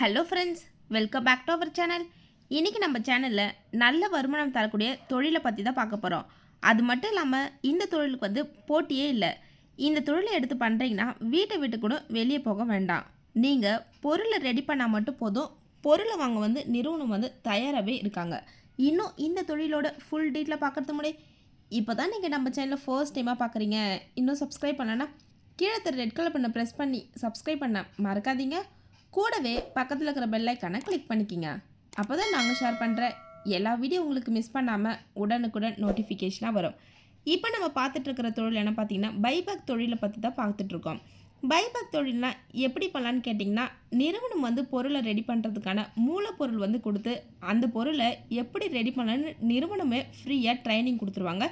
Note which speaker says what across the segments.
Speaker 1: hello friends welcome back to our channel இன்றைக்கி நம்ம சேனலில் நல்ல வருமானம் தரக்கூடிய தொழிலை பற்றி தான் பார்க்க போகிறோம் அது மட்டும் இல்லாமல் இந்த தொழிலுக்கு வந்து போட்டியே இல்லை இந்த தொழிலை எடுத்து பண்ணுறீங்கன்னா வீட்டை விட்டு கூட வெளியே போக வேண்டாம் நீங்கள் பொருளை ரெடி பண்ணால் மட்டும் போதும் பொருளை வாங்க வந்து நிறுவனம் வந்து தயாராகவே இருக்காங்க இன்னும் இந்த தொழிலோட ஃபுல் டீட்டெயில் பார்க்குறது முடி இப்போ தான் நீங்கள் நம்ம சேனலில் ஃபர்ஸ்ட் டைமாக பார்க்குறீங்க இன்னும் சப்ஸ்கிரைப் பண்ணனா கீழே ரெட் கலர் பண்ண ப்ரெஸ் பண்ணி சப்ஸ்கிரைப் பண்ண மறக்காதீங்க கூடவே பக்கத்தில் இருக்கிற பெல்லைக்கானை கிளிக் பண்ணிக்கிங்க அப்போ தான் நாங்கள் ஷேர் பண்ணுற எல்லா வீடியோ உங்களுக்கு மிஸ் பண்ணாமல் உடனுக்குடன் நோட்டிஃபிகேஷனாக வரும் இப்போ நம்ம பார்த்துட்ருக்கிற தொழில் என்ன பார்த்திங்கன்னா பைபேக் தொழிலை பற்றி தான் பார்த்துட்ருக்கோம் பைபேக் தொழில்னால் எப்படி பண்ணலான்னு கேட்டிங்கன்னா நிறுவனம் வந்து பொருளை ரெடி பண்ணுறதுக்கான மூலப்பொருள் வந்து கொடுத்து அந்த பொருளை எப்படி ரெடி பண்ணலான்னு நிறுவனமே ஃப்ரீயாக ட்ரைனிங் கொடுத்துருவாங்க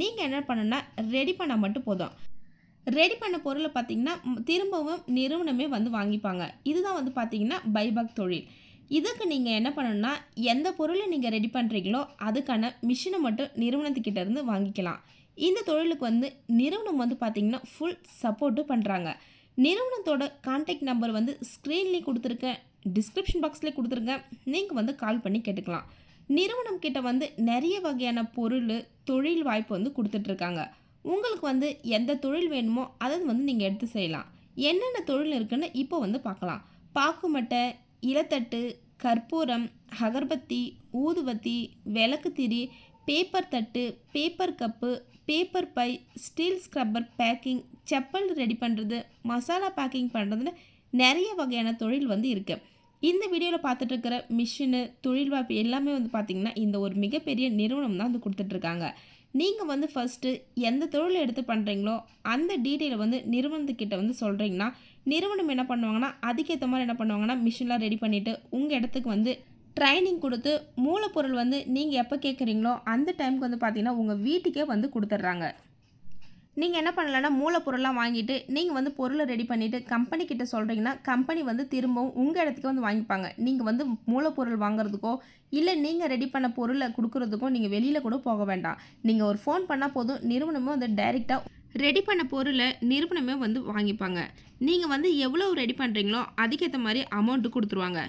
Speaker 1: நீங்கள் என்ன பண்ணணுன்னா ரெடி பண்ணால் மட்டும் போதும் ரெடி பண்ண பொருளை பார்த்திங்கன்னா திரும்பவும் நிறுவனமே வந்து வாங்கிப்பாங்க இதுதான் வந்து பார்த்திங்கன்னா பைபாக் தொழில் இதுக்கு நீங்கள் என்ன பண்ணணும்னா எந்த பொருளை நீங்கள் ரெடி பண்ணுறீங்களோ அதுக்கான மிஷினை மட்டும் நிறுவனத்துக்கிட்ட இருந்து வாங்கிக்கலாம் இந்த தொழிலுக்கு வந்து நிறுவனம் வந்து பார்த்திங்கன்னா ஃபுல் சப்போர்ட்டு பண்ணுறாங்க நிறுவனத்தோட கான்டாக்ட் நம்பர் வந்து ஸ்க்ரீன்லேயே கொடுத்துருக்கேன் டிஸ்கிரிப்ஷன் பாக்ஸ்லேயே கொடுத்துருக்கேன் நீங்கள் வந்து கால் பண்ணி கேட்டுக்கலாம் நிறுவனம் கிட்ட வந்து நிறைய வகையான பொருள் தொழில் வாய்ப்பு வந்து கொடுத்துட்ருக்காங்க உங்களுக்கு வந்து எந்த தொழில் வேணுமோ அதை வந்து நீங்கள் எடுத்து செய்யலாம் என்னென்ன தொழில் இருக்குன்னு இப்போ வந்து பார்க்கலாம் பாக்குமட்டை இலத்தட்டு கற்பூரம் அகர்பத்தி ஊதுபத்தி விளக்கு திரி பேப்பர் தட்டு பேப்பர் கப்பு பேப்பர் பை steel scrubber packing chappal ready பண்ணுறது மசாலா பேக்கிங் பண்ணுறதுன்னு நிறைய வகையான தொழில் வந்து இருக்குது இந்த வீடியோவில் பார்த்துட்டு இருக்கிற மிஷினு தொழில் வாய்ப்பு எல்லாமே வந்து பார்த்திங்கன்னா இந்த ஒரு மிகப்பெரிய நிறுவனம் தான் வந்து கொடுத்துட்ருக்காங்க நீங்கள் வந்து ஃபஸ்ட்டு எந்த தொழில் எடுத்து பண்ணுறீங்களோ அந்த டீட்டெயிலை வந்து நிறுவனத்துக்கிட்ட வந்து சொல்கிறீங்கன்னா நிறுவனம் என்ன பண்ணுவாங்கன்னா அதுக்கேற்ற மாதிரி என்ன பண்ணுவாங்கன்னா மிஷின்லாம் ரெடி பண்ணிவிட்டு உங்கள் இடத்துக்கு வந்து ட்ரைனிங் கொடுத்து மூலப்பொருள் வந்து நீங்கள் எப்போ கேட்குறீங்களோ அந்த டைமுக்கு வந்து பார்த்திங்கன்னா உங்கள் வீட்டுக்கே வந்து கொடுத்துட்றாங்க நீங்கள் என்ன பண்ணலைன்னா மூலப்பொருளாக வாங்கிட்டு நீங்கள் வந்து பொருளை ரெடி பண்ணிவிட்டு கம்பெனி கிட்ட சொல்கிறீங்கன்னா கம்பெனி வந்து திரும்பவும் உங்கள் இடத்துக்கு வந்து வாங்கிப்பாங்க நீங்கள் வந்து மூலப்பொருள் வாங்குறதுக்கோ இல்லை நீங்கள் ரெடி பண்ண பொருளை கொடுக்குறதுக்கோ நீங்கள் வெளியில் கூட போக வேண்டாம் நீங்கள் ஒரு ஃபோன் பண்ணால் போதும் நிறுவனமும் வந்து டைரெக்டாக ரெடி பண்ண பொருளை நிறுவனமே வந்து வாங்கிப்பாங்க நீங்கள் வந்து எவ்வளோ ரெடி பண்ணுறீங்களோ அதுக்கேற்ற மாதிரி அமௌண்ட்டு கொடுத்துருவாங்க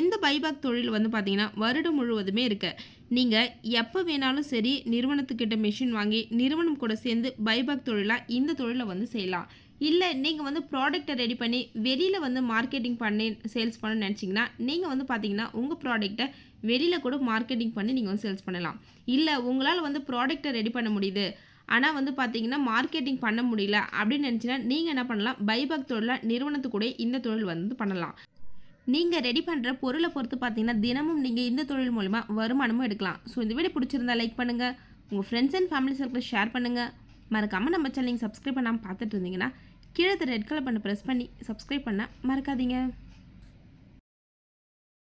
Speaker 1: இந்த பைபாக் தொழில் வந்து பார்த்திங்கன்னா வருடம் முழுவதுமே இருக்குது நீங்கள் எப்போ வேணாலும் சரி நிறுவனத்துக்கிட்ட மிஷின் வாங்கி நிறுவனம் கூட சேர்ந்து பைபாக் தொழிலாக இந்த தொழிலை வந்து செய்யலாம் இல்லை நீங்கள் வந்து ப்ராடக்டை ரெடி பண்ணி வெளியில் வந்து மார்க்கெட்டிங் பண்ணி சேல்ஸ் பண்ணணும்னு நினச்சிங்கன்னா நீங்கள் வந்து பார்த்தீங்கன்னா உங்கள் ப்ராடக்ட்டை வெளியில் கூட மார்க்கெட்டிங் பண்ணி நீங்கள் வந்து சேல்ஸ் பண்ணலாம் இல்லை உங்களால் வந்து ப்ராடக்டை ரெடி பண்ண முடியுது ஆனால் வந்து பார்த்தீங்கன்னா மார்க்கெட்டிங் பண்ண முடியல அப்படின்னு நினச்சின்னா நீங்கள் என்ன பண்ணலாம் பைபாக் தொழிலாக நிறுவனத்துக்கூட இந்த தொழில் வந்து பண்ணலாம் நீங்கள் ரெடி பண்ணுற பொருளை பொறுத்து பார்த்தீங்கன்னா தினமும் நீங்கள் இந்த தொழில் மூலிமா வருமானமும் எடுக்கலாம் ஸோ இந்த வீடியோ பிடிச்சிருந்தா லைக் பண்ணுங்கள் உங்கள் friends and family circle share பண்ணுங்கள் மறக்காமல் நம்ம சேனல் நீங்கள் சப்ஸ்கிரைப் பண்ணாமல் பார்த்துட்டு இருந்தீங்கன்னா கீழே ரெட் கலர் பண்ண ப்ரெஸ் பண்ணி சப்ஸ்கிரைப் பண்ண மறக்காதீங்க